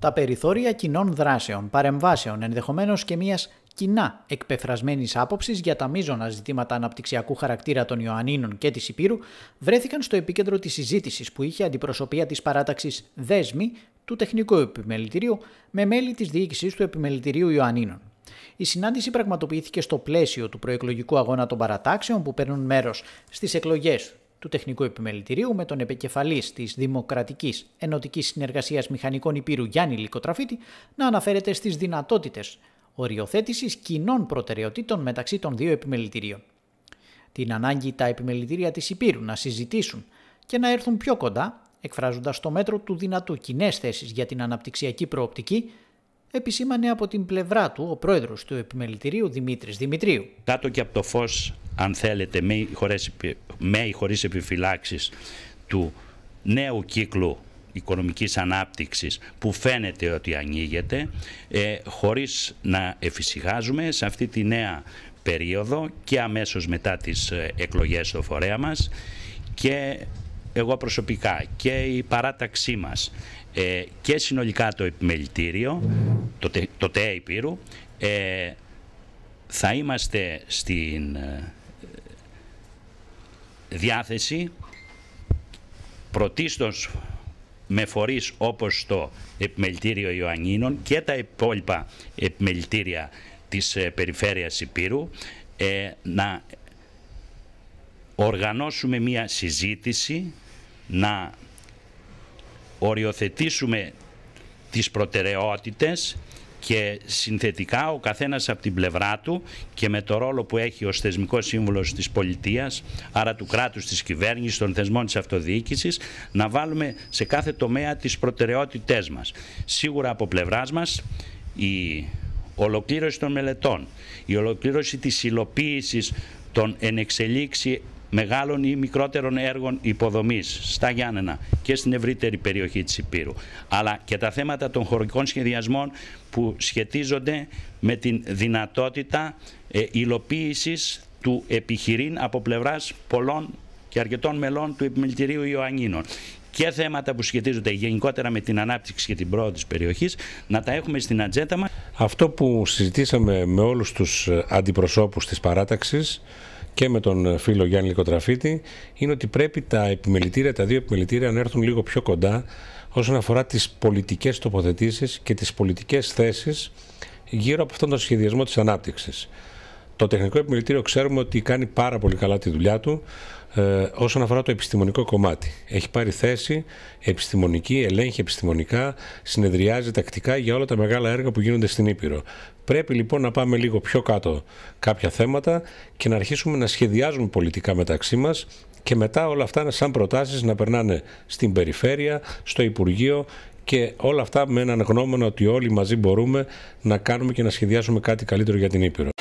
τα περιθώρια κοινών δράσεων, παρεμβάσεων, ενδεχομένως και μιας κοινά εκπεφρασμένης άποψης για τα μείζωνα ζητήματα αναπτυξιακού χαρακτήρα των Ιωαννίνων και της Υπήρου, βρέθηκαν στο επίκεντρο της συζήτησης που είχε αντιπροσωπεία της παράταξης Δέσμη του Τεχνικού Επιμελητηρίου με μέλη της διοίκησης του Επιμελητηρίου Ιωαννίνων. Η συνάντηση πραγματοποιήθηκε στο πλαίσιο του προεκλογικού αγώνα των παρατάξεων που παίρνουν μέρος στις εκλογές του Τεχνικού Επιμελητηρίου με τον επικεφαλής της Δημοκρατικής Ενωτικής Συνεργασίας Μηχανικών Υπήρου Γιάννη Λικοτραφίτη να αναφέρεται στις δυνατότητες οριοθέτησης κοινών προτεραιοτήτων μεταξύ των δύο επιμελητηρίων. Την ανάγκη τα επιμελητήρια της Υπήρου να συζητήσουν και να έρθουν πιο κοντά, εκφράζοντας το μέτρο του δυνατού κοινές θέσεις για την αναπτυξιακή προοπτική, επισήμανε από την πλευρά του ο πρόεδρος του Επιμελητηρίου Δημήτρης Δημητρίου. Κάτω και από το φως αν θέλετε, με ή χωρίς, με χωρίς επιφυλάξεις του νέου κύκλου οικονομικής ανάπτυξης που φαίνεται ότι ανοίγεται ε, χωρίς να εφησυχάζουμε σε αυτή τη νέα περίοδο και αμέσως μετά τις ε, εκλογές στο φορέα μας και εγώ προσωπικά και η παράταξή μας ε, και συνολικά το επιμελητήριο, το, το Υπήρου, ε, θα είμαστε στην ε, διάθεση πρωτίστως με φορείς όπως το Επιμελητήριο Ιωαννίνων και τα υπόλοιπα επιμελητήρια της ε, Περιφέρειας Υπήρου ε, να οργανώσουμε μία συζήτηση, να οριοθετήσουμε τις προτεραιότητες και συνθετικά ο καθένας από την πλευρά του και με το ρόλο που έχει ο θεσμικός σύμβουλος της πολιτείας, άρα του κράτους, της κυβέρνησης, των θεσμών της αυτοδιοίκησης, να βάλουμε σε κάθε τομέα τις προτεραιότητές μας. Σίγουρα από πλευράς μας η ολοκλήρωση των μελετών, η ολοκλήρωση της υλοποίησης των ενεξελίξη μεγάλων ή μικρότερων έργων υποδομής στα Γιάννενα και στην ευρύτερη περιοχή της Υπήρου, αλλά και τα θέματα των χωρικών σχεδιασμών που σχετίζονται με την δυνατότητα ε, υλοποίησης του επιχειρήν από πλευράς πολλών και αρκετών μελών του Επιμελητηρίου Ιωαννίνων και θέματα που σχετίζονται γενικότερα με την ανάπτυξη και την πρόοδο της περιοχής να τα έχουμε στην ατζέτα μας. Αυτό που συζητήσαμε με όλους τους ε, αντιπροσώπους της παράταξης και με τον ε, φίλο Γιάννη Λικοτραφίτη είναι ότι πρέπει τα επιμελητήρια, τα δύο επιμελητήρια να έρθουν λίγο πιο κοντά όσον αφορά τις πολιτικές τοποθετήσεις και τις πολιτικές θέσεις γύρω από αυτόν τον σχεδιασμό της ανάπτυξης. Το τεχνικό επιμελητήριο ξέρουμε ότι κάνει πάρα πολύ καλά τη δουλειά του ε, όσον αφορά το επιστημονικό κομμάτι. Έχει πάρει θέση επιστημονική, ελέγχει επιστημονικά, συνεδριάζει τακτικά για όλα τα μεγάλα έργα που γίνονται στην Ήπειρο. Πρέπει λοιπόν να πάμε λίγο πιο κάτω κάποια θέματα και να αρχίσουμε να σχεδιάζουμε πολιτικά μεταξύ μας και μετά όλα αυτά είναι σαν προτάσεις να περνάνε στην περιφέρεια, στο Υπουργείο και όλα αυτά με έναν γνώμονα ότι όλοι μαζί μπορούμε να κάνουμε και να σχεδιάσουμε κάτι καλύτερο για την Ήπειρο.